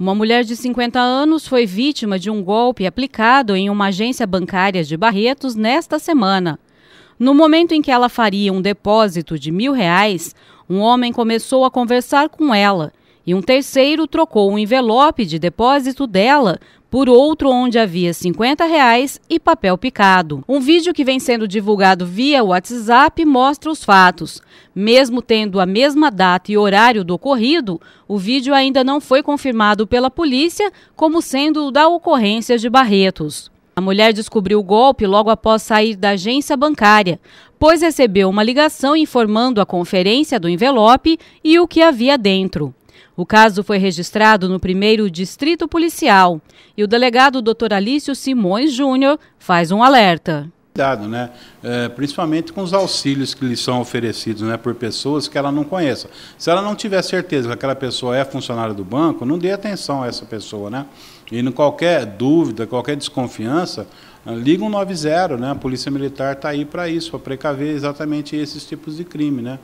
Uma mulher de 50 anos foi vítima de um golpe aplicado em uma agência bancária de Barretos nesta semana. No momento em que ela faria um depósito de mil reais, um homem começou a conversar com ela e um terceiro trocou o um envelope de depósito dela por outro onde havia 50 reais e papel picado. Um vídeo que vem sendo divulgado via WhatsApp mostra os fatos. Mesmo tendo a mesma data e horário do ocorrido, o vídeo ainda não foi confirmado pela polícia como sendo o da ocorrência de Barretos. A mulher descobriu o golpe logo após sair da agência bancária, pois recebeu uma ligação informando a conferência do envelope e o que havia dentro. O caso foi registrado no primeiro distrito policial e o delegado Dr. Alício Simões Júnior faz um alerta. Cuidado, né? É, principalmente com os auxílios que lhe são oferecidos né, por pessoas que ela não conheça. Se ela não tiver certeza que aquela pessoa é funcionária do banco, não dê atenção a essa pessoa. Né? E em qualquer dúvida, qualquer desconfiança, ah, liga 190, né? A Polícia Militar está aí para isso, para precaver exatamente esses tipos de crime. Né?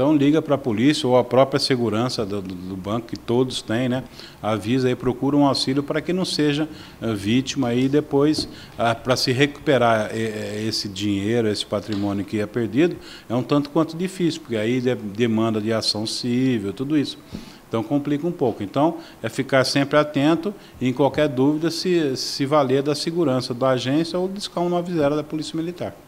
Então liga para a polícia ou a própria segurança do, do, do, banco, que todos têm, né? Avisa aí, procura um auxílio para que não seja eh, vítima e depois, ah, para se recuperar eh, eh, esse dinheiro, esse patrimônio que é perdido, é um tanto quanto difícil, porque aí demanda de ação civil, tudo isso. Então complica um pouco. Então é ficar sempre atento e em qualquer dúvida se, se valer da segurança da agência ou do SCAM 90 da Polícia Militar.